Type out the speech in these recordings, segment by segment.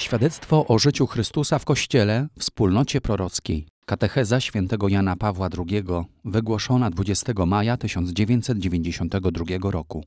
Świadectwo o życiu Chrystusa w Kościele, wspólnocie prorockiej. Katecheza świętego Jana Pawła II, wygłoszona 20 maja 1992 roku.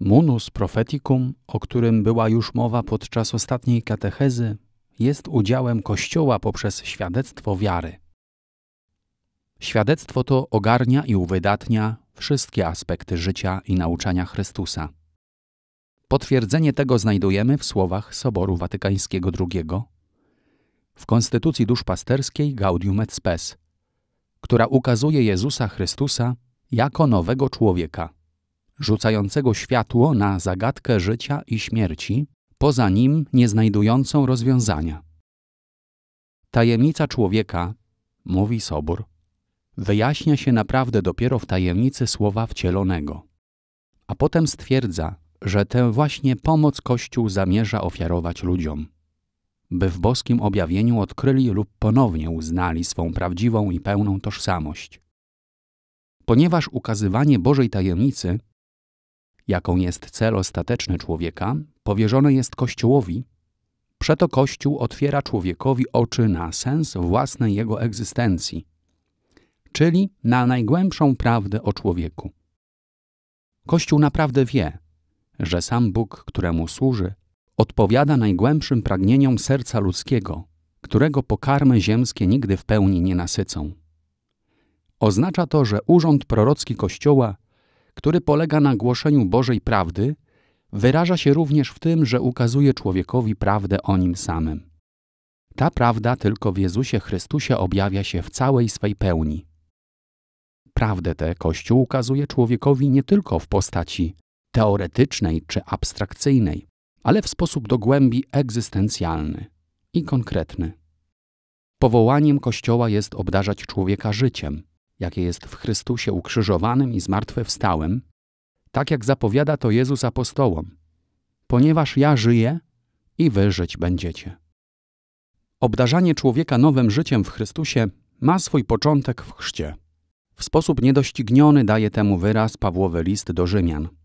Munus profeticum, o którym była już mowa podczas ostatniej katechezy, jest udziałem Kościoła poprzez świadectwo wiary. Świadectwo to ogarnia i uwydatnia wszystkie aspekty życia i nauczania Chrystusa. Potwierdzenie tego znajdujemy w słowach Soboru Watykańskiego II w Konstytucji Duszpasterskiej Gaudium et Spes, która ukazuje Jezusa Chrystusa jako nowego człowieka, rzucającego światło na zagadkę życia i śmierci, poza nim nie znajdującą rozwiązania. Tajemnica człowieka, mówi Sobór, wyjaśnia się naprawdę dopiero w tajemnicy słowa wcielonego. A potem stwierdza, że tę właśnie pomoc Kościół zamierza ofiarować ludziom, by w boskim objawieniu odkryli lub ponownie uznali swą prawdziwą i pełną tożsamość. Ponieważ ukazywanie Bożej tajemnicy, jaką jest cel ostateczny człowieka, powierzone jest Kościołowi, przeto Kościół otwiera człowiekowi oczy na sens własnej jego egzystencji, czyli na najgłębszą prawdę o człowieku. Kościół naprawdę wie, że sam Bóg, któremu służy, odpowiada najgłębszym pragnieniom serca ludzkiego, którego pokarmy ziemskie nigdy w pełni nie nasycą. Oznacza to, że urząd prorocki Kościoła, który polega na głoszeniu Bożej prawdy, wyraża się również w tym, że ukazuje człowiekowi prawdę o nim samym. Ta prawda tylko w Jezusie Chrystusie objawia się w całej swej pełni. Prawdę tę Kościół ukazuje człowiekowi nie tylko w postaci teoretycznej czy abstrakcyjnej, ale w sposób do głębi egzystencjalny i konkretny. Powołaniem Kościoła jest obdarzać człowieka życiem, jakie jest w Chrystusie ukrzyżowanym i zmartwychwstałym, tak jak zapowiada to Jezus apostołom. Ponieważ ja żyję i wy żyć będziecie. Obdarzanie człowieka nowym życiem w Chrystusie ma swój początek w chrzcie. W sposób niedościgniony daje temu wyraz Pawłowy list do Rzymian –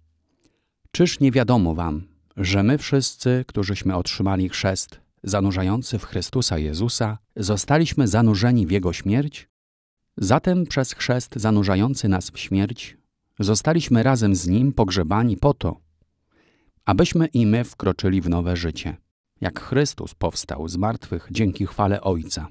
Czyż nie wiadomo wam, że my wszyscy, którzyśmy otrzymali chrzest zanurzający w Chrystusa Jezusa, zostaliśmy zanurzeni w Jego śmierć? Zatem przez chrzest zanurzający nas w śmierć, zostaliśmy razem z Nim pogrzebani po to, abyśmy i my wkroczyli w nowe życie, jak Chrystus powstał z martwych dzięki chwale Ojca.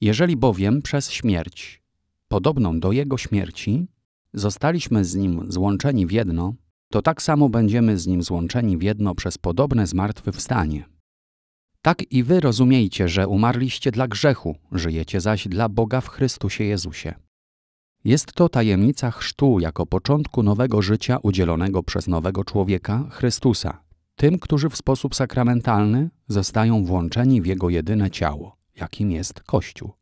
Jeżeli bowiem przez śmierć, podobną do Jego śmierci, zostaliśmy z Nim złączeni w jedno, to tak samo będziemy z Nim złączeni w jedno przez podobne zmartwychwstanie. Tak i wy rozumiejcie, że umarliście dla grzechu, żyjecie zaś dla Boga w Chrystusie Jezusie. Jest to tajemnica chrztu jako początku nowego życia udzielonego przez nowego człowieka, Chrystusa, tym, którzy w sposób sakramentalny zostają włączeni w Jego jedyne ciało, jakim jest Kościół.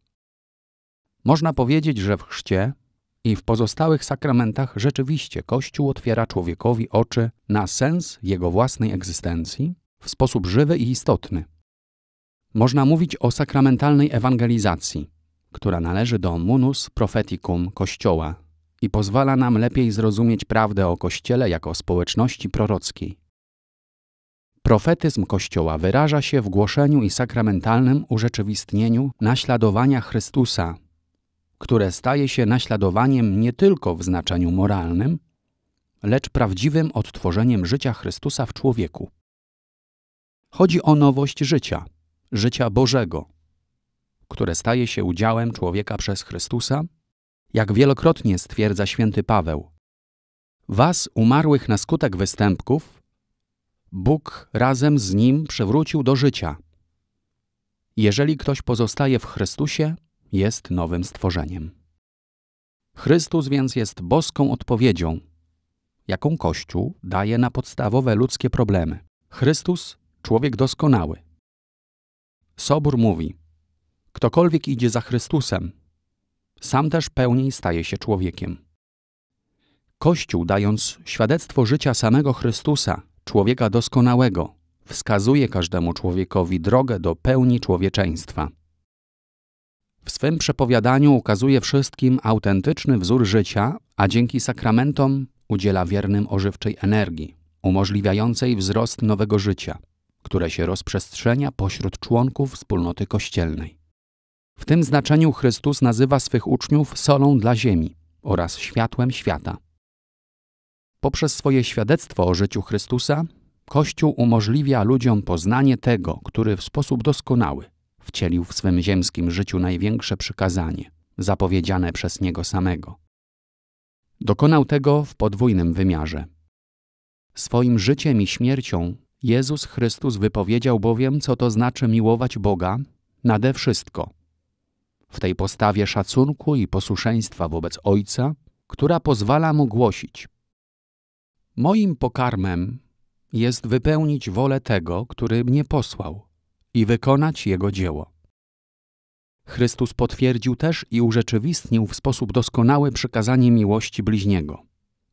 Można powiedzieć, że w chrzcie i w pozostałych sakramentach rzeczywiście Kościół otwiera człowiekowi oczy na sens jego własnej egzystencji w sposób żywy i istotny. Można mówić o sakramentalnej ewangelizacji, która należy do munus propheticum Kościoła i pozwala nam lepiej zrozumieć prawdę o Kościele jako społeczności prorockiej. Profetyzm Kościoła wyraża się w głoszeniu i sakramentalnym urzeczywistnieniu naśladowania Chrystusa które staje się naśladowaniem nie tylko w znaczeniu moralnym, lecz prawdziwym odtworzeniem życia Chrystusa w człowieku. Chodzi o nowość życia, życia Bożego, które staje się udziałem człowieka przez Chrystusa, jak wielokrotnie stwierdza święty Paweł. Was, umarłych na skutek występków, Bóg razem z nim przywrócił do życia. Jeżeli ktoś pozostaje w Chrystusie, jest nowym stworzeniem. Chrystus więc jest boską odpowiedzią, jaką Kościół daje na podstawowe ludzkie problemy. Chrystus człowiek doskonały. Sobór mówi: Ktokolwiek idzie za Chrystusem, sam też pełniej staje się człowiekiem. Kościół, dając świadectwo życia samego Chrystusa, człowieka doskonałego, wskazuje każdemu człowiekowi drogę do pełni człowieczeństwa. W swym przepowiadaniu ukazuje wszystkim autentyczny wzór życia, a dzięki sakramentom udziela wiernym ożywczej energii, umożliwiającej wzrost nowego życia, które się rozprzestrzenia pośród członków wspólnoty kościelnej. W tym znaczeniu Chrystus nazywa swych uczniów solą dla ziemi oraz światłem świata. Poprzez swoje świadectwo o życiu Chrystusa, Kościół umożliwia ludziom poznanie tego, który w sposób doskonały wcielił w swym ziemskim życiu największe przykazanie, zapowiedziane przez niego samego. Dokonał tego w podwójnym wymiarze. Swoim życiem i śmiercią Jezus Chrystus wypowiedział bowiem, co to znaczy miłować Boga nade wszystko. W tej postawie szacunku i posłuszeństwa wobec Ojca, która pozwala mu głosić. Moim pokarmem jest wypełnić wolę tego, który mnie posłał i wykonać Jego dzieło. Chrystus potwierdził też i urzeczywistnił w sposób doskonały przykazanie miłości bliźniego,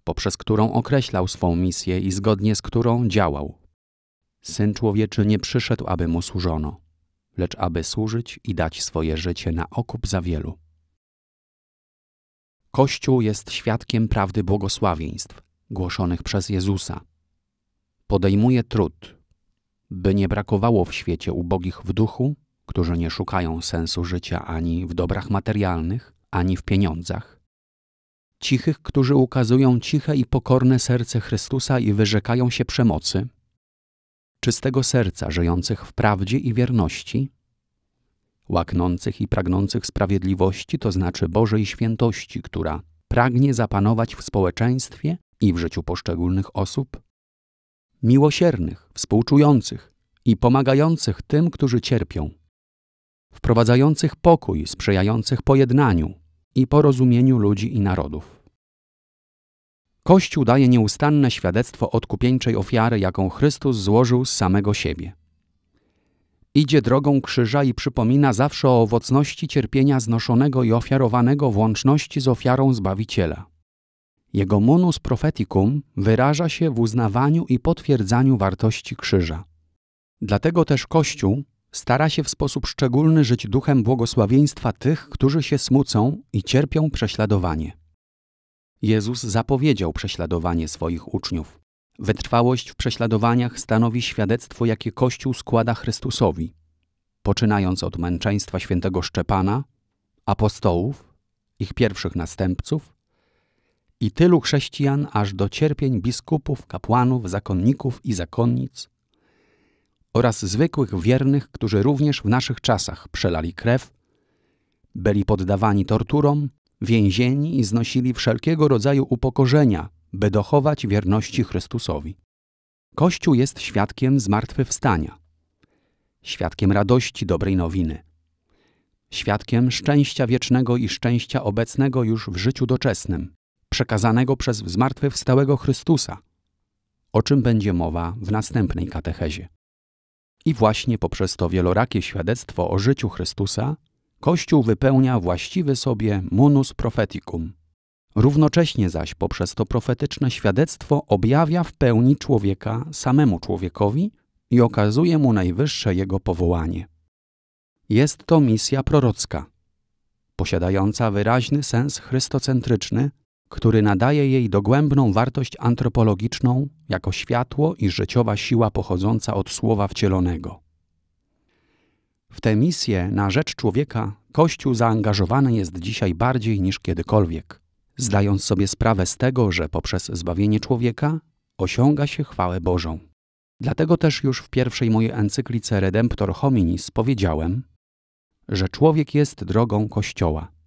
poprzez którą określał swą misję i zgodnie z którą działał. Syn człowieczy nie przyszedł, aby mu służono, lecz aby służyć i dać swoje życie na okup za wielu. Kościół jest świadkiem prawdy błogosławieństw głoszonych przez Jezusa. Podejmuje trud, by nie brakowało w świecie ubogich w duchu, którzy nie szukają sensu życia ani w dobrach materialnych, ani w pieniądzach. Cichych, którzy ukazują ciche i pokorne serce Chrystusa i wyrzekają się przemocy. Czystego serca żyjących w prawdzie i wierności. Łaknących i pragnących sprawiedliwości, to znaczy Bożej świętości, która pragnie zapanować w społeczeństwie i w życiu poszczególnych osób. Miłosiernych, współczujących i pomagających tym, którzy cierpią, wprowadzających pokój, sprzyjających pojednaniu i porozumieniu ludzi i narodów. Kościół daje nieustanne świadectwo odkupieńczej ofiary, jaką Chrystus złożył z samego siebie. Idzie drogą krzyża i przypomina zawsze o owocności cierpienia znoszonego i ofiarowanego w łączności z ofiarą Zbawiciela. Jego monus propheticum wyraża się w uznawaniu i potwierdzaniu wartości krzyża. Dlatego też Kościół stara się w sposób szczególny żyć duchem błogosławieństwa tych, którzy się smucą i cierpią prześladowanie. Jezus zapowiedział prześladowanie swoich uczniów. Wytrwałość w prześladowaniach stanowi świadectwo, jakie Kościół składa Chrystusowi, poczynając od męczeństwa świętego Szczepana, apostołów, ich pierwszych następców, i tylu chrześcijan aż do cierpień biskupów, kapłanów, zakonników i zakonnic oraz zwykłych wiernych, którzy również w naszych czasach przelali krew, byli poddawani torturom, więzieni i znosili wszelkiego rodzaju upokorzenia, by dochować wierności Chrystusowi. Kościół jest świadkiem zmartwychwstania, świadkiem radości dobrej nowiny, świadkiem szczęścia wiecznego i szczęścia obecnego już w życiu doczesnym, przekazanego przez zmartwychwstałego Chrystusa, o czym będzie mowa w następnej katechezie. I właśnie poprzez to wielorakie świadectwo o życiu Chrystusa, Kościół wypełnia właściwy sobie munus profeticum. Równocześnie zaś poprzez to profetyczne świadectwo objawia w pełni człowieka samemu człowiekowi i okazuje mu najwyższe jego powołanie. Jest to misja prorocka, posiadająca wyraźny sens chrystocentryczny – który nadaje jej dogłębną wartość antropologiczną jako światło i życiowa siła pochodząca od słowa wcielonego. W tę misję na rzecz człowieka Kościół zaangażowany jest dzisiaj bardziej niż kiedykolwiek, zdając sobie sprawę z tego, że poprzez zbawienie człowieka osiąga się chwałę Bożą. Dlatego też już w pierwszej mojej encyklice Redemptor Hominis powiedziałem, że człowiek jest drogą Kościoła.